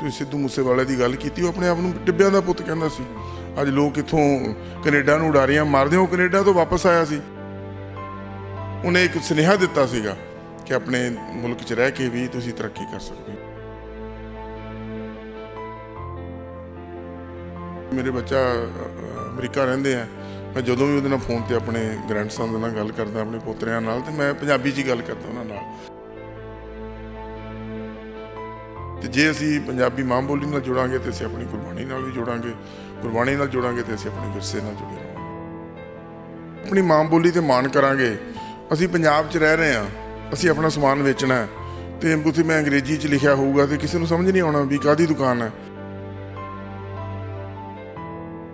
ਤੁਸੀਂ ਸਿੱਧੂ ਮੂਸੇਵਾਲੇ ਦੀ ਗੱਲ ਕੀਤੀ ਉਹ ਆਪਣੇ ਆਪ ਨੂੰ ਟਿੱਬਿਆਂ ਦਾ ਪੁੱਤ ਕਹਿੰਦਾ ਸੀ ਅੱਜ ਲੋਕ ਇਥੋਂ ਕੈਨੇਡਾ ਨੂੰ ਉਡਾਰੀਆਂ ਮਾਰਦੇ ਹੋ ਕੈਨੇਡਾ ਤੋਂ ਵਾਪਸ ਆਇਆ ਸੀ ਉਹਨੇ ਇੱਕ ਸੁਨੇਹਾ ਦਿੱਤਾ ਸੀਗਾ ਕਿ ਆਪਣੇ ਮੁਲਕ 'ਚ ਰਹਿ ਕੇ ਵੀ ਤੁਸੀਂ ਤਰੱਕੀ ਕਰ ਸਕਦੇ ਹੋ ਮੇਰੇ ਬੱਚਾ ਅਮਰੀਕਾ ਰਹਿੰਦੇ ਆ ਮੈਂ ਜਦੋਂ ਵੀ ਉਹਦੇ ਨਾਲ ਫੋਨ ਤੇ ਆਪਣੇ ਗ੍ਰੈਂਡਸਨ ਦੇ ਨਾਲ ਗੱਲ ਕਰਦਾ ਆਪਣੇ ਪੋਤਰਿਆਂ ਨਾਲ ਤੇ ਮੈਂ ਪੰਜਾਬੀ 'ਚ ਹੀ ਗੱਲ ਕਰਦਾ ਉਹਨਾਂ ਨਾਲ ਜੇ ਅਸੀਂ ਪੰਜਾਬੀ ਮਾਂ ਬੋਲੀ ਨਾਲ ਜੁੜਾਂਗੇ ਤੇ ਅਸੀਂ ਆਪਣੀ ਗੁਰਬਾਣੀ ਨਾਲ ਵੀ ਜੁੜਾਂਗੇ ਗੁਰਬਾਣੀ ਨਾਲ ਜੁੜਾਂਗੇ ਤੇ ਅਸੀਂ ਆਪਣੇ ਵਿਰਸੇ ਨਾਲ ਜੁੜੇ ਰਹਾਂਗੇ ਆਪਣੀ ਮਾਂ ਬੋਲੀ ਤੇ ਮਾਣ ਕਰਾਂਗੇ ਅਸੀਂ ਪੰਜਾਬ 'ਚ ਰਹਿ ਰਹੇ ਹਾਂ ਅਸੀਂ ਆਪਣਾ ਸਮਾਨ ਵੇਚਣਾ ਹੈ ਤੇ ਤੁਸੀਂ ਮੈਂ ਅੰਗਰੇਜ਼ੀ 'ਚ ਲਿਖਿਆ ਹੋਊਗਾ ਤੇ ਕਿਸੇ ਨੂੰ ਸਮਝ ਨਹੀਂ ਆਉਣਾ ਵੀ ਕਾਦੀ ਦੁਕਾਨ ਹੈ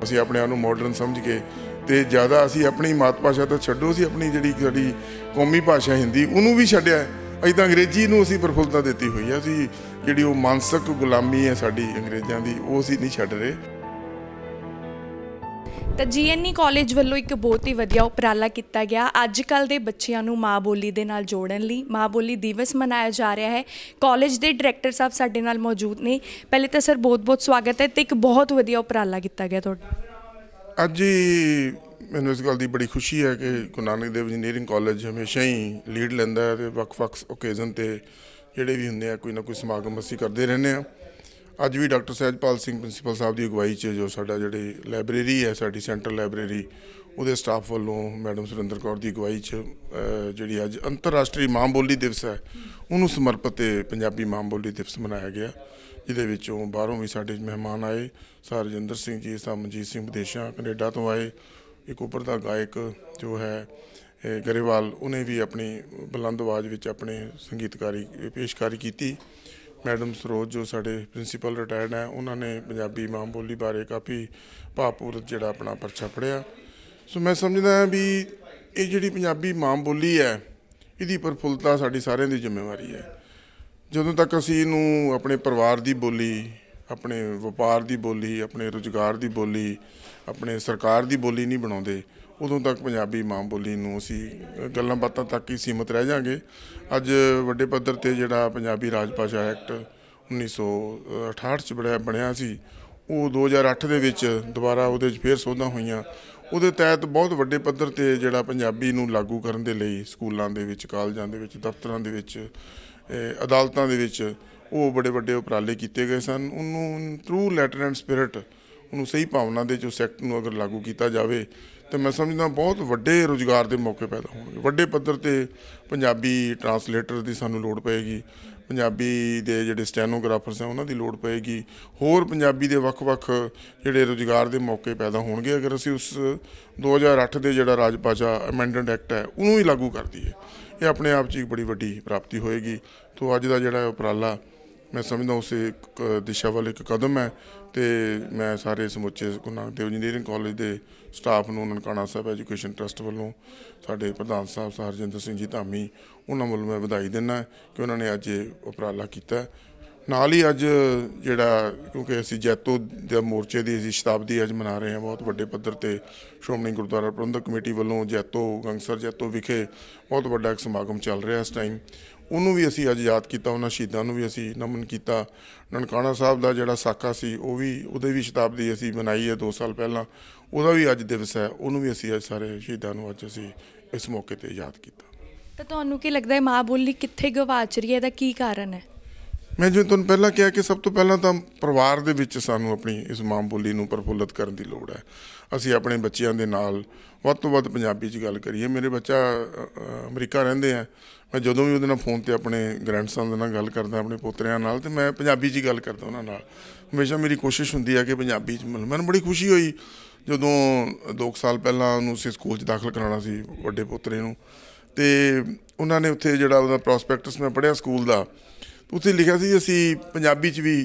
ਅਸੀਂ ਆਪਣੇ ਆਪ ਨੂੰ ਮਾਡਰਨ ਸਮਝ ਕੇ ਤੇ ਜ਼ਿਆਦਾ ਅਸੀਂ ਆਪਣੀ ਮਾਤ ਭਾਸ਼ਾ ਤਾਂ ਛੱਡੋ ਅਸੀਂ ਆਪਣੀ ਜਿਹੜੀ ਸਾਡੀ ਕੌਮੀ ਭਾਸ਼ਾ ਹਿੰਦੀ ਉਹਨੂੰ ਵੀ ਛੱਡਿਆ ਅਸੀਂ ਤਾਂ ਅੰਗਰੇਜ਼ੀ ਨੂੰ ਅਸੀਂ ਪ੍ਰਫੁੱਲਤਾ ਦਿੱਤੀ ਹੋਈ ਹੈ ਅਸੀਂ ਜਿਹੜੀ ਉਹ ਮਾਨਸਿਕ ਗੁਲਾਮੀ ਹੈ ਸਾਡੀ ਅੰਗਰੇਜ਼ਾਂ ਦੀ ਉਹ ਅਸੀਂ ਨਹੀਂ ਛੱਡ ਰਹੇ ਤਾਂ ਜੀਐਨਈ ਕਾਲਜ ਵੱਲੋਂ ਇੱਕ ਬਹੁਤ ਹੀ ਵਧੀਆ ਉਪਰਾਲਾ ਕੀਤਾ ਗਿਆ ਅੱਜ ਕੱਲ ਦੇ ਬੱਚਿਆਂ ਨੂੰ ਮਾਂ ਬੋਲੀ ਦੇ ਨਾਲ ਜੋੜਨ ਲਈ ਮਾਂ ਬੋਲੀ ਦਿਵਸ ਮਨਾਇਆ ਜਾ ਰਿਹਾ ਹੈ ਕਾਲਜ ਦੇ ਡਾਇਰੈਕਟਰ ਸਾਹਿਬ ਸਾਡੇ ਨਾਲ ਮੌਜੂਦ ਨੇ ਪਹਿਲੇ ਤਾਂ ਸਰ ਬਹੁਤ ਬਹੁਤ ਸਵਾਗਤ ਹੈ ਤੇ ਇੱਕ ਬਹੁਤ ਵਧੀਆ ਉਪਰਾਲਾ ਕੀਤਾ ਗਿਆ ਤੁਹਾਡਾ ਅੱਜ ਮੈਨੂੰ ਇਸ ਗੱਲ ਦੀ ਬੜੀ ਖੁਸ਼ੀ ਹੈ ਕਿ ਗੁਨਾਨੀ ਦੇਵ ਇੰਜੀਨੀਅਰਿੰਗ ਕਾਲਜ ਹਮੇਸ਼ਾ ਹੀ ਲੀਡ ਲੈਂਦਾ ਹੈ ਤੇ ਵੱਖ-ਵੱਖ ਓਕੇਜ਼ਨ ਤੇ ਜਿਹੜੇ ਵੀ ਹੁੰਦੇ ਆ ਕੋਈ ਨਾ ਕੋਈ ਸਮਾਗਮ ਅਸੀਂ ਕਰਦੇ ਰਹਿੰਦੇ ਆ ਅੱਜ ਵੀ ਡਾਕਟਰ ਸਹਿਜਪਾਲ ਸਿੰਘ ਪ੍ਰਿੰਸੀਪਲ ਸਾਹਿਬ ਦੀ ਅਗਵਾਈ 'ਚ ਜੋ ਸਾਡਾ ਜਿਹੜੀ ਲਾਇਬ੍ਰੇਰੀ ਹੈ ਸਾਡੀ ਸੈਂਟਰਲ ਲਾਇਬ੍ਰੇਰੀ ਉਹਦੇ ਸਟਾਫ ਵੱਲੋਂ ਮੈਡਮ ਸੁਰਿੰਦਰ ਕੌਰ ਦੀ ਅਗਵਾਈ 'ਚ ਜਿਹੜੀ ਅੱਜ ਅੰਤਰਰਾਸ਼ਟਰੀ ਮਾਂ ਬੋਲੀ ਦਿਵਸ ਹੈ ਉਹਨੂੰ ਸਮਰਪਿਤ ਪੰਜਾਬੀ ਮਾਂ ਬੋਲੀ ਦਿਵਸ ਮਨਾਇਆ ਗਿਆ ਜਿਹਦੇ ਵਿੱਚੋਂ ਬਾਹਰੋਂ ਵੀ ਸਾਡੇ ਮਹਿਮਾਨ ਆਏ ਸਰਜਿੰਦਰ ਸਿੰਘ ਜੀ ਸਾਹਿਬ ਮਨਜੀਤ ਸਿੰਘ ਵਿਦੇਸ਼ਾਂ ਕੈਨੇਡਾ ਤੋਂ ਆਏ ਇੱਕ ਉੱਪਰ ਦਾ ਗਾਇਕ ਜੋ ਹੈ ਗਰੇਵਾਲ ਉਹਨੇ ਵੀ ਆਪਣੀ ਬੁਲੰਦ ਆਵਾਜ਼ ਵਿੱਚ ਆਪਣੇ ਸੰਗੀਤਕਾਰੀ ਪੇਸ਼ਕਾਰੀ ਕੀਤੀ ਮੈਡਮ ਸਰੋਜ ਜੋ ਸਾਡੇ ਪ੍ਰਿੰਸੀਪਲ ਰਿਟਾਇਰਡ ਹੈ ਉਹਨਾਂ ਨੇ ਪੰਜਾਬੀ ਮਾਂ ਬੋਲੀ ਬਾਰੇ ਕਾਫੀ ਭਾਪੂਰ ਜਿਹੜਾ ਆਪਣਾ ਪਰਚਾ ਪੜਿਆ ਸੋ ਮੈਂ ਸਮਝਦਾ ਹਾਂ ਵੀ ਇਹ ਜਿਹੜੀ ਪੰਜਾਬੀ ਮਾਂ ਬੋਲੀ ਹੈ ਇਹਦੀ ਪਰਫੁੱਲਤਾ ਸਾਡੀ ਸਾਰਿਆਂ ਦੀ ਜ਼ਿੰਮੇਵਾਰੀ ਹੈ ਜਦੋਂ ਤੱਕ ਅਸੀਂ ਇਹਨੂੰ ਆਪਣੇ ਪਰਿਵਾਰ ਦੀ ਬੋਲੀ ਆਪਣੇ ਵਪਾਰ ਦੀ ਬੋਲੀ ਆਪਣੇ ਰੁਜ਼ਗਾਰ ਦੀ ਬੋਲੀ ਆਪਣੇ ਸਰਕਾਰ ਦੀ ਬੋਲੀ ਨਹੀਂ ਬਣਾਉਂਦੇ ਉਦੋਂ ਤੱਕ ਪੰਜਾਬੀ ਮਾਂ ਬੋਲੀ ਨੂੰ ਅਸੀਂ ਗੱਲਾਂ ਬਾਤਾਂ ਤੱਕ ਹੀ ਸੀਮਤ ਰਹਿ ਜਾਾਂਗੇ ਅੱਜ ਵੱਡੇ ਪੱਧਰ ਤੇ ਜਿਹੜਾ ਪੰਜਾਬੀ ਰਾਜ ਭਾਸ਼ਾ ਐਕਟ 1968 ਚ ਬਣਿਆ ਬਣਿਆ ਸੀ ਉਹ 2008 ਦੇ ਵਿੱਚ ਦੁਬਾਰਾ ਉਹਦੇ 'ਚ ਫੇਰ ਸੋਧਾਂ ਹੋਈਆਂ ਉਹਦੇ ਤਹਿਤ ਬਹੁਤ ਵੱਡੇ ਪੱਧਰ ਤੇ ਜਿਹੜਾ ਪੰਜਾਬੀ ਨੂੰ ਲਾਗੂ ਕਰਨ ਦੇ ਲਈ ਸਕੂਲਾਂ ਦੇ ਵਿੱਚ ਕਾਲਜਾਂ ਦੇ ਵਿੱਚ ਦਫ਼ਤਰਾਂ ਦੇ ਵਿੱਚ ਅਦਾਲਤਾਂ ਦੇ ਵਿੱਚ ਉਹ ਬੜੇ ਵੱਡੇ ਉਪਰਾਲੇ ਕੀਤੇ ਗਏ ਸਨ ਉਹਨੂੰ ਥਰੂ ਲੈਟਰ ਐਂਡ ਸਪਿਰਟ ਉਹਨੂੰ ਸਹੀ ਭਾਵਨਾ ਦੇ ਜੋ ਸੈਕਟਰ ਨੂੰ ਅਗਰ ਲਾਗੂ ਕੀਤਾ ਜਾਵੇ ਤਾਂ ਮੈਂ ਸਮਝਦਾ ਬਹੁਤ ਵੱਡੇ ਰੋਜ਼ਗਾਰ ਦੇ ਮੌਕੇ ਪੈਦਾ ਹੋਣਗੇ ਵੱਡੇ ਪੱਧਰ ਤੇ ਪੰਜਾਬੀ ਟਰਾਂਸਲੇਟਰ ਦੀ ਸਾਨੂੰ ਲੋੜ ਪਏਗੀ ਪੰਜਾਬੀ ਦੇ ਜਿਹੜੇ ਸਟੈਨੋਗ੍ਰਾਫਰਸ ਆ ਉਹਨਾਂ ਦੀ ਲੋੜ ਪਏਗੀ ਹੋਰ ਪੰਜਾਬੀ ਦੇ ਵੱਖ-ਵੱਖ ਜਿਹੜੇ ਰੋਜ਼ਗਾਰ ਦੇ ਮੌਕੇ ਪੈਦਾ ਹੋਣਗੇ ਅਗਰ ਅਸੀਂ ਉਸ 2008 ਦੇ ਜਿਹੜਾ ਰਾਜ ਭਾਸ਼ਾ ਐਕਟ ਹੈ ਉਹਨੂੰ ਹੀ ਲਾਗੂ ਕਰ ਦਈਏ ਇਹ ਆਪਣੇ ਆਪ 'ਚ ਇੱਕ ਬੜੀ ਵੱਡੀ ਪ੍ਰਾਪਤੀ ਹੋਏਗੀ ਤੋਂ ਅੱਜ ਦਾ ਜਿਹੜਾ ਉਪਰਾਲਾ ਮੈਂ ਸਮਝਦਾ ਉਸੇ ਦਿਸ਼ਾ ਵੱਲ ਇੱਕ ਕਦਮ ਹੈ ਤੇ ਮੈਂ ਸਾਰੇ ਸਮੁੱਚੇ ਗੁਰੂ ਨਾਨਕ ਦੇਵ ਇੰਜੀਨੀਅਰਿੰਗ ਕਾਲਜ ਦੇ ਸਟਾਫ ਨੂੰ ਨਨਕਾਣਾ ਸਾਹਿਬ ਐਜੂਕੇਸ਼ਨ ਟਰਸਟ ਵੱਲੋਂ ਸਾਡੇ ਪ੍ਰਧਾਨ ਸਾਹਿਬ ਸਰਜਿੰਦਰ ਸਿੰਘ ਜੀ ਧਾਮੀ ਉਹਨਾਂ ਵੱਲੋਂ ਮੈਂ ਵਧਾਈ ਦਿੰਦਾ ਕਿ ਉਹਨਾਂ ਨੇ ਅੱਜ ਇਹ ਉਪਰਾਲਾ ਕੀਤਾ ਨਾਲ ਹੀ ਅੱਜ ਜਿਹੜਾ ਕਿਉਂਕਿ ਅਸੀਂ ਜੈਤੋ ਦੇ ਮੋਰਚੇ ਦੀ ਅਸੀਂ ਸ਼ਤਾਬਦੀ ਅੱਜ ਮਨਾ ਰਹੇ ਹਾਂ ਬਹੁਤ ਵੱਡੇ ਪੱਧਰ ਤੇ ਸ਼੍ਰੋਮਣੀ ਗੁਰਦੁਆਰਾ ਪ੍ਰਬੰਧਕ ਕਮੇਟੀ ਵੱਲੋਂ ਜੈਤੋ ਗੰਗਸਰ ਜੈਤੋ ਵਿਖੇ ਬਹੁਤ ਵੱਡਾ ਇੱਕ ਸਮਾਗਮ ਚੱਲ ਰਿਹਾ ਇਸ ਟਾਈਮ ਉਹਨੂੰ ਵੀ ਅਸੀਂ ਅੱਜ ਯਾਦ ਕੀਤਾ ਉਹਨਾਂ ਸ਼ਹੀਦਾਂ ਨੂੰ ਵੀ ਅਸੀਂ ਨਮਨ ਕੀਤਾ ਨਨਕਾਣਾ ਸਾਹਿਬ ਦਾ ਜਿਹੜਾ ਸਾਕਾ ਸੀ ਉਹ ਵੀ ਉਹਦੇ ਵੀ ਸ਼ਤਾਬਦੀ ਅਸੀਂ ਮਨਾਈ ਹੈ 2 ਸਾਲ ਪਹਿਲਾਂ ਉਹਦਾ ਵੀ ਅੱਜ ਦਿਵਸ ਹੈ ਉਹਨੂੰ ਵੀ ਅਸੀਂ ਅੱਜ ਸਾਰੇ ਸ਼ਹੀਦਾਂ ਨੂੰ ਅੱਜ ਅਸੀਂ ਇਸ ਮੌਕੇ ਤੇ ਯਾਦ ਕੀਤਾ ਤਾਂ ਤੁਹਾਨੂੰ ਕੀ ਲੱਗਦਾ ਹੈ ਮਾਂ ਬੋਲੀ ਕਿੱਥੇ ਗਵਾਚ ਰਹੀ ਹੈ ਇਹਦਾ ਕੀ ਕਾਰਨ ਹੈ ਮੈਂ ਜਿਵੇਂ ਤੁਹਾਨੂੰ ਪਹਿਲਾਂ ਕਿਹਾ ਕਿ ਸਭ ਤੋਂ ਪਹਿਲਾਂ ਤਾਂ ਪਰਿਵਾਰ ਦੇ ਵਿੱਚ ਸਾਨੂੰ ਆਪਣੀ ਇਸ ਮਾਂ ਬੋਲੀ ਨੂੰ ਪ੍ਰਫੁੱਲਤ ਕਰਨ ਦੀ ਲੋੜ ਹੈ ਅਸੀਂ ਆਪਣੇ ਬੱਚਿਆਂ ਦੇ ਨਾਲ ਵੱਧ ਤੋਂ ਵੱਧ ਪੰਜਾਬੀ 'ਚ ਗੱਲ ਕਰੀਏ ਮੇਰੇ ਬੱਚਾ ਅਮਰੀਕਾ ਰਹਿੰਦੇ ਆ ਮੈਂ ਜਦੋਂ ਵੀ ਉਹਦੇ ਨਾਲ ਫੋਨ ਤੇ ਆਪਣੇ ਗ੍ਰੈਂਡਸਨ ਦੇ ਨਾਲ ਗੱਲ ਕਰਦਾ ਆਪਣੇ ਪੋਤਰਿਆਂ ਨਾਲ ਤੇ ਮੈਂ ਪੰਜਾਬੀ 'ਚ ਗੱਲ ਕਰਦਾ ਉਹਨਾਂ ਨਾਲ ਹਮੇਸ਼ਾ ਮੇਰੀ ਕੋਸ਼ਿਸ਼ ਹੁੰਦੀ ਆ ਕਿ ਪੰਜਾਬੀ 'ਚ ਮੈਨੂੰ ਬੜੀ ਖੁਸ਼ੀ ਹੋਈ ਜਦੋਂ 2 ਸਾਲ ਪਹਿਲਾਂ ਉਹਨੂੰ ਸੀ ਸਕੂਲ 'ਚ ਦਾਖਲ ਕਰਾਉਣਾ ਸੀ ਵੱਡੇ ਪੋਤਰੇ ਨੂੰ ਤੇ ਉਹਨਾਂ ਨੇ ਉੱਥੇ ਜਿਹੜਾ ਉਹਦਾ ਪ੍ਰੋਸਪੈਕਟਸ ਮੈਂ ਪੜਿਆ ਸਕੂਲ ਦਾ ਉੱਥੇ ਲਿਖਿਆ ਸੀ ਅਸੀਂ ਪੰਜਾਬੀ 'ਚ ਵੀ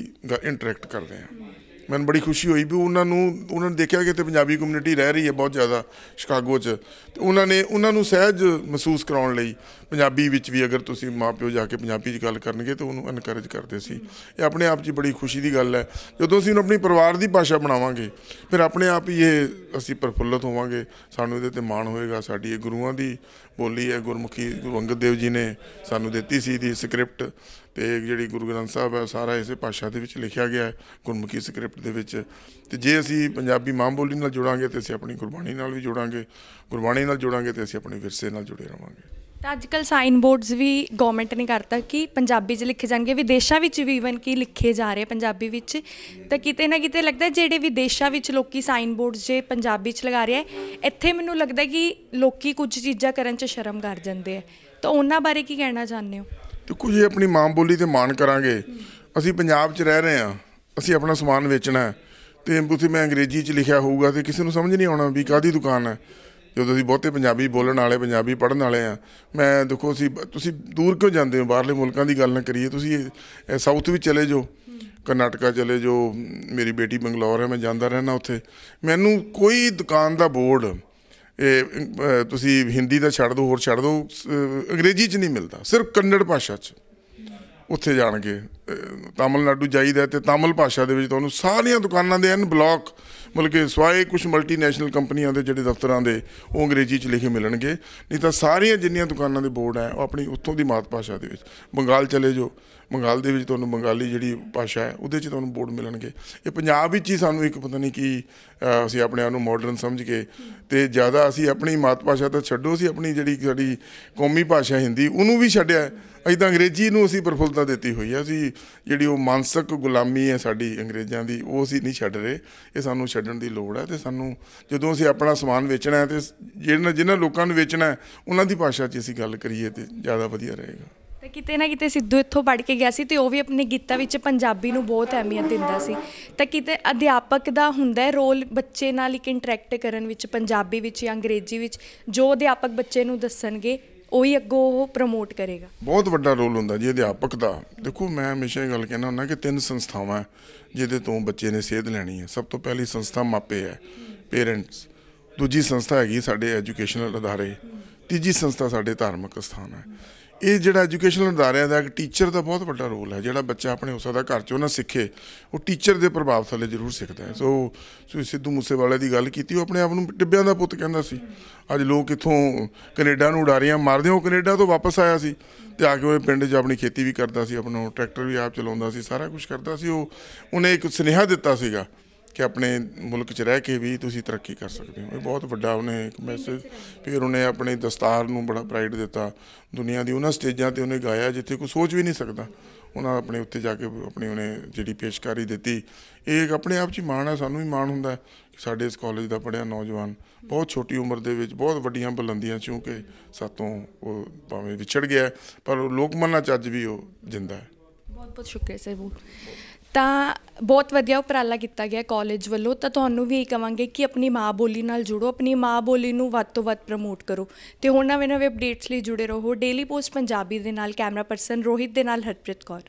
ਇੰਟਰੈਕਟ ਕਰਦੇ ਹਾਂ ਮੈਨੂੰ ਬੜੀ ਖੁਸ਼ੀ ਹੋਈ ਵੀ ਉਹਨਾਂ ਨੂੰ ਉਹਨਾਂ ਨੇ ਦੇਖਿਆ ਕਿ ਇੱਥੇ ਪੰਜਾਬੀ ਕਮਿਊਨਿਟੀ ਰਹਿ ਰਹੀ ਹੈ ਬਹੁਤ ਜ਼ਿਆਦਾ ਸ਼ਿਕਾਗੋ 'ਚ ਤੇ ਉਹਨਾਂ ਨੇ ਉਹਨਾਂ ਨੂੰ ਸਹਿਜ ਮਹਿਸੂਸ ਕਰਾਉਣ ਲਈ ਪੰਜਾਬੀ ਵਿੱਚ ਵੀ ਅਗਰ ਤੁਸੀਂ ਮਾਪਿਓ ਜਾ ਕੇ ਪੰਜਾਬੀ 'ਚ ਗੱਲ ਕਰਨਗੇ ਤਾਂ ਉਹਨੂੰ ਐਨਕਰੇਜ ਕਰਦੇ ਸੀ ਇਹ ਆਪਣੇ ਆਪ 'ਚ ਬੜੀ ਖੁਸ਼ੀ ਦੀ ਗੱਲ ਹੈ ਜਦੋਂ ਅਸੀਂ ਉਹਨੂੰ ਆਪਣੀ ਪਰਿਵਾਰ ਦੀ ਭਾਸ਼ਾ ਬਣਾਵਾਂਗੇ ਫਿਰ ਆਪਣੇ ਆਪ ਹੀ ਇਹ ਅਸੀਂ ਪ੍ਰਫੁੱਲਤ ਹੋਵਾਂਗੇ ਸਾਨੂੰ ਇਹਦੇ ਤੇ ਮਾਣ ਹੋਏਗਾ ਸਾਡੀ ਇਹ ਗੁਰੂਆਂ ਦੀ ਬੋਲੀ ਹੈ ਗੁਰਮੁਖੀ ਗੁਰੂ ਅੰਗਦ ਦੇਵ ਜੀ ਨੇ ਸਾਨੂੰ ਦਿੱਤੀ ਸੀ ਦੀ ਸਕ੍ਰਿਪਟ ਤੇ ਜਿਹੜੀ ਗੁਰੂ ਗ੍ਰੰਥ ਸਾਹਿਬ ਹੈ ਸਾਰਾ ਇਸੇ ਭਾਸ਼ਾ ਦੇ ਵਿੱਚ ਲਿਖਿਆ ਗਿਆ ਹੈ ਗੁਰਮੁਖੀ ਸਕ੍ਰਿਪਟ ਦੇ ਵਿੱਚ ਤੇ ਜੇ ਅਸੀਂ ਪੰਜਾਬੀ ਮਾਂ ਬੋਲੀ ਨਾਲ ਜੁੜਾਂਗੇ ਤੇ ਅਸੀਂ ਆਪਣੀ ਗੁਰਬਾਣੀ ਨਾਲ ਵੀ ਜੁੜਾਂਗੇ ਗੁਰਬਾਣੀ ਨਾਲ ਜੁੜਾਂਗੇ ਤੇ ਅਸੀਂ ਆਪਣੇ ਵਿਰਸੇ ਨਾਲ ਜੁੜੇ ਰਵਾਂਗੇ ਤਾਂ ਅੱਜ ਕੱਲ ਸਾਈਨ ਬੋਰਡਸ ਵੀ ਗਵਰਨਮੈਂਟ ਨੇ ਕਰਤਾ ਕਿ ਪੰਜਾਬੀ 'ਚ ਲਿਖੇ ਜਾਣਗੇ ਵਿਦੇਸ਼ਾਂ ਵਿੱਚ ਵੀ ਇਵਨ ਕਿ ਲਿਖੇ ਜਾ ਰਹੇ ਪੰਜਾਬੀ ਵਿੱਚ ਤਾਂ ਕਿਤੇ ਨਾ ਕਿਤੇ ਲੱਗਦਾ ਜਿਹੜੇ ਵਿਦੇਸ਼ਾਂ ਵਿੱਚ ਲੋਕੀ ਸਾਈਨ ਬੋਰਡਸ ਜੇ ਪੰਜਾਬੀ 'ਚ ਲਗਾ ਹੈ ਇੱਥੇ ਮੈਨੂੰ ਲੱਗਦਾ ਕਿ ਲੋਕੀ ਕੁਝ ਚੀਜ਼ਾਂ ਕਰਨ 'ਚ ਸ਼ਰਮ ਕਰ ਜਾਂਦੇ ਆ ਤਾਂ ਉਹਨਾਂ ਬਾਰੇ ਕੀ ਕਹਿਣਾ ਚਾਹੁੰਦੇ ਹੋ ਕੁਝ ਇਹ ਆਪਣੀ ਮਾਂ ਬੋਲੀ ਤੇ ਮਾਣ ਕਰਾਂਗੇ ਅਸੀਂ ਪੰਜਾਬ 'ਚ ਰਹਿ ਰਹੇ ਆ ਅਸੀਂ ਆਪਣਾ ਸਮਾਨ ਵੇਚਣਾ ਤੇ ਤੁਸੀਂ ਮੈਂ ਅੰਗਰੇਜ਼ੀ 'ਚ ਲਿਖਿਆ ਹੋਊਗਾ ਤੇ ਕਿਸੇ ਨੂੰ ਸਮਝ ਨਹੀਂ ਆਉਣਾ ਵੀ ਕਾਦੀ ਦੁਕਾਨ ਹੈ ਜਦੋਂ ਅਸੀਂ ਬਹੁਤੇ ਪੰਜਾਬੀ ਬੋਲਣ ਵਾਲੇ ਪੰਜਾਬੀ ਪੜਨ ਵਾਲੇ ਆ ਮੈਂ ਦੇਖੋ ਅਸੀਂ ਤੁਸੀਂ ਦੂਰ ਕਿਉਂ ਜਾਂਦੇ ਹੋ ਬਾਹਰਲੇ ਮੁਲਕਾਂ ਦੀ ਗੱਲ ਨਾ ਕਰੀਏ ਤੁਸੀਂ ਸਾਊਥ ਵੀ ਚਲੇ ਜਾਓ ਕਰਨਾਟਕਾ ਚਲੇ ਜਾਓ ਮੇਰੀ ਬੇਟੀ ਬੰਗਲੌਰ ਹੈ ਮੈਂ ਜਾਂਦਾ ਰਹਿਣਾ ਉੱਥੇ ਮੈਨੂੰ ਕੋਈ ਦੁਕਾਨ ਦਾ ਬੋਰਡ ਇਹ ਤੁਸੀਂ ਹਿੰਦੀ ਦਾ ਛੱਡ ਦਿਓ ਹੋਰ ਛੱਡ ਦਿਓ ਅੰਗਰੇਜ਼ੀ 'ਚ ਨਹੀਂ ਮਿਲਦਾ ਸਿਰਫ ਕੰਨੜ ਭਾਸ਼ਾ 'ਚ ਉੱਥੇ ਜਾਣਗੇ ਤਾਮਿਲਨਾਡੂ ਜਾਈਦਾ ਤੇ ਤਾਮਿਲ ਭਾਸ਼ਾ ਦੇ ਵਿੱਚ ਤੁਹਾਨੂੰ ਸਾਰੀਆਂ ਦੁਕਾਨਾਂ ਦੇ ਐਨ ਬਲੌਕ ਮਤਲਬ ਕਿ ਸਵਾਏ ਕੁਝ ਮਲਟੀਨੈਸ਼ਨਲ ਕੰਪਨੀਆਂ ਦੇ ਜਿਹੜੇ ਦਫ਼ਤਰਾਂ ਦੇ ਉਹ ਅੰਗਰੇਜ਼ੀ 'ਚ ਲਿਖੇ ਮਿਲਣਗੇ ਨਹੀਂ ਤਾਂ ਸਾਰੀਆਂ ਜਿੰਨੀਆਂ ਦੁਕਾਨਾਂ ਦੇ ਬੋਰਡ ਆ ਉਹ ਆਪਣੀ ਉੱਥੋਂ ਦੀ ਮਾਤ ਭਾਸ਼ਾ ਦੇ ਵਿੱਚ ਬੰਗਾਲ ਚਲੇ ਜਾਓ ਬੰਗਾਲ ਦੇ ਵਿੱਚ ਤੁਹਾਨੂੰ ਬੰਗਾਲੀ ਜਿਹੜੀ ਭਾਸ਼ਾ ਹੈ ਉਹਦੇ 'ਚ ਤੁਹਾਨੂੰ ਬੋਰਡ ਮਿਲਣਗੇ ਇਹ ਪੰਜਾਬ ਵਿੱਚ ਹੀ ਸਾਨੂੰ ਇੱਕ ਪਤਾ ਨਹੀਂ ਕੀ ਅਸੀਂ ਆਪਣੇ ਆਪ ਨੂੰ ਮਾਡਰਨ ਸਮਝ ਕੇ ਤੇ ਜ਼ਿਆਦਾ ਅਸੀਂ ਆਪਣੀ ਮਾਤ ਭਾਸ਼ਾ ਤਾਂ ਛੱਡੋ ਅਸੀਂ ਆਪਣੀ ਜਿਹੜੀ ਸਾਡੀ ਕੌਮੀ ਭਾਸ਼ਾ ਹਿੰਦੀ ਉਹਨੂੰ ਵੀ ਛੱਡਿਆ ਅਸੀਂ ਤਾਂ ਅੰਗਰੇਜ਼ੀ ਨੂੰ ਅਸੀਂ ਪ੍ਰਫੁੱਲਤਾ ਦਿੱਤੀ ਹੋਈ ਹੈ ਅਸੀਂ ਜਿਹੜੀ ਉਹ ਮਾਨਸਿਕ ਗੁਲਾਮੀ ਹੈ ਸਾਡੀ ਅੰਗਰੇਜ਼ਾਂ ਦੀ ਉਹ ਅਸੀਂ ਨਹੀਂ ਛੱਡ ਰਹੇ ਇਹ ਸਾਨੂੰ ਛੱਡਣ ਦੀ ਲੋੜ ਹੈ ਤੇ ਸਾਨੂੰ ਜਦੋਂ ਅਸੀਂ ਆਪਣਾ ਸਮਾਨ ਵੇਚਣਾ ਹੈ ਤੇ ਜਿਹਨਾਂ ਜਿਹਨਾਂ ਲੋਕਾਂ ਨੂੰ ਵੇਚਣਾ ਹੈ ਉਹਨਾਂ ਦੀ ਭਾਸ਼ਾ 'ਚ ਅਸੀਂ ਗੱਲ ਕਰੀਏ ਤੇ ਜ਼ਿਆਦਾ ਵਧੀਆ ਰਹੇਗਾ ਤੇ ਕਿਤੇ ਨਾ ਕਿਤੇ ਸਿੱਧੂ ਇੱਥੋਂ ਪੜ ਕੇ ਗਿਆ ਸੀ ਤੇ ਉਹ ਵੀ ਆਪਣੇ ਗੀਤਾਂ ਵਿੱਚ ਪੰਜਾਬੀ ਨੂੰ ਬਹੁਤ ਅਹਿਮੀਅਤ ਦਿੰਦਾ ਸੀ ਤਾਂ ਕਿਤੇ ਅਧਿਆਪਕ ਦਾ ਹੁੰਦਾ ਹੈ ਰੋਲ ਬੱਚੇ ਨਾਲ ਇੱਕ ਇੰਟਰੈਕਟ ਕਰਨ ਵਿੱਚ ਪੰਜਾਬੀ ਵਿੱਚ ਜਾਂ ਅੰਗਰੇਜ਼ੀ ਵਿੱਚ ਜੋ ਅਧਿਆਪਕ ਬੱਚੇ ਨੂੰ ਦੱਸਣਗੇ ਉਹੀ ਅੱਗੋਂ ਉਹ ਪ੍ਰਮੋਟ ਕਰੇਗਾ ਬਹੁਤ ਵੱਡਾ ਰੋਲ ਹੁੰਦਾ ਜੀ ਅਧਿਆਪਕ ਦਾ ਦੇਖੋ ਮੈਂ ਹਮੇਸ਼ਾ ਇਹ ਗੱਲ ਕਹਿੰਦਾ ਹੁੰਦਾ ਕਿ ਤਿੰਨ ਸੰਸਥਾਵਾਂ ਜਿਹਦੇ ਤੋਂ ਬੱਚੇ ਨੇ ਸੇਧ ਲੈਣੀ ਹੈ ਸਭ ਤੋਂ ਪਹਿਲੀ ਸੰਸਥਾ ਮਾਪੇ ਹੈ ਪੇਰੈਂਟਸ ਦੂਜੀ ਸੰਸਥਾ ਹੈਗੀ ਸਾਡੇ ਐਜੂਕੇਸ਼ਨਲ ਅਦਾਰੇ ਤੀਜੀ ਸੰਸਥਾ ਸਾਡੇ ਧਾਰਮਿਕ ਸਥਾਨ ਹੈ ਇਹ ਜਿਹੜਾ ਐਜੂਕੇਸ਼ਨਲ ਅਦਾਰਿਆਂ ਦਾ ਇੱਕ ਟੀਚਰ ਦਾ ਬਹੁਤ ਵੱਡਾ ਰੋਲ ਹੈ ਜਿਹੜਾ ਬੱਚਾ ਆਪਣੇ ਉਸ ਦਾ ਘਰ ਚੋਂ ਨਾ ਸਿੱਖੇ ਉਹ ਟੀਚਰ ਦੇ ਪ੍ਰਭਾਵ ਥੱਲੇ ਜ਼ਰੂਰ ਸਿੱਖਦਾ ਹੈ ਸੋ ਸਿੱਧੂ ਮੂਸੇਵਾਲੇ ਦੀ ਗੱਲ ਕੀਤੀ ਉਹ ਆਪਣੇ ਆਪ ਨੂੰ ਟਿੱਬਿਆਂ ਦਾ ਪੁੱਤ ਕਹਿੰਦਾ ਸੀ ਅੱਜ ਲੋਕ ਇਥੋਂ ਕੈਨੇਡਾ ਨੂੰ ਉਡਾਰੀਆਂ ਮਾਰਦੇ ਹੋ ਕੈਨੇਡਾ ਤੋਂ ਵਾਪਸ ਆਇਆ ਸੀ ਤੇ ਆ ਕੇ ਉਹ ਪਿੰਡ 'ਚ ਆਪਣੀ ਖੇਤੀ ਵੀ ਕਰਦਾ ਸੀ ਆਪਣਾ ਟਰੈਕਟਰ ਵੀ ਆਪ ਚਲਾਉਂਦਾ ਸੀ ਸਾਰਾ ਕੁਝ ਕਰਦਾ ਸੀ ਉਹ ਉਹਨੇ ਇੱਕ ਸੁਨੇਹਾ ਦਿੱਤਾ ਸੀਗਾ ਕਿ ਆਪਣੇ ਮੁਲਕ 'ਚ ਰਹਿ ਕੇ ਵੀ ਤੁਸੀਂ ਤਰੱਕੀ ਕਰ ਸਕਦੇ ਹੋ ਇਹ ਬਹੁਤ ਵੱਡਾ ਉਹਨੇ ਇੱਕ ਮੈਸੇਜ ਫਿਰ ਉਹਨੇ ਆਪਣੇ ਦਸਤਾਰ ਨੂੰ ਬੜਾ ਪ੍ਰਾਈਡ ਦਿੱਤਾ ਦੁਨੀਆ ਦੀ ਉਹਨਾਂ ਸਟੇਜਾਂ ਤੇ ਉਹਨੇ ਗਾਇਆ ਜਿੱਥੇ ਕੋਈ ਸੋਚ ਵੀ ਨਹੀਂ ਸਕਦਾ ਉਹਨਾਂ ਆਪਣੇ ਉੱਤੇ ਜਾ ਕੇ ਆਪਣੀ ਉਹਨੇ ਜਿਹੜੀ ਪੇਸ਼ਕਾਰੀ ਦਿੱਤੀ ਇਹ ਆਪਣੇ ਆਪ 'ਚ ਹੀ ਮਾਣ ਹੈ ਸਾਨੂੰ ਵੀ ਮਾਣ ਹੁੰਦਾ ਕਿ ਸਾਡੇ ਇਸ ਕਾਲਜ ਦਾ ਪੜਿਆ ਨੌਜਵਾਨ ਬਹੁਤ ਛੋਟੀ ਉਮਰ ਦੇ ਵਿੱਚ ਬਹੁਤ ਵੱਡੀਆਂ ਬੁਲੰਦੀਆਂ ਕਿ ਸਾਤੋਂ ਉਹ ਭਾਵੇਂ ਵਿਛੜ ਗਿਆ ਪਰ ਲੋਕ ਮਨ ਚੱਜ ਵੀ ਉਹ ਜਿੰਦਾ ਹੈ ਬਹੁਤ ਬਹੁਤ ਸ਼ੁਕਰੀਆ ਸਹਿਬੂ ਤਾਂ ਬਹੁਤ ਵਧੀਆ ਉਪਰਾਲਾ ਕੀਤਾ ਗਿਆ ਕਾਲਜ ਵੱਲੋਂ ਤਾਂ ਤੁਹਾਨੂੰ ਵੀ ਇਹ ਕਵਾਂਗੇ ਕਿ ਆਪਣੀ ਮਾਂ ਬੋਲੀ ਨਾਲ ਜੁੜੋ ਆਪਣੀ ਮਾਂ ਬੋਲੀ ਨੂੰ ਵੱਧ ਤੋਂ ਵੱਧ ਪ੍ਰਮੋਟ ਕਰੋ ਤੇ ਹੁਣ ਨਵੇਂ ਨਵੇਂ ਅਪਡੇਟਸ ਲਈ ਜੁੜੇ ਰਹੋ ਡੇਲੀ ਪੋਸਟ ਪੰਜਾਬੀ ਦੇ ਨਾਲ ਕੈਮਰਾ ਪਰਸਨ ਰੋਹਿਤ ਦੇ ਨਾਲ ਹਰਪ੍ਰੀਤ ਕੌਰ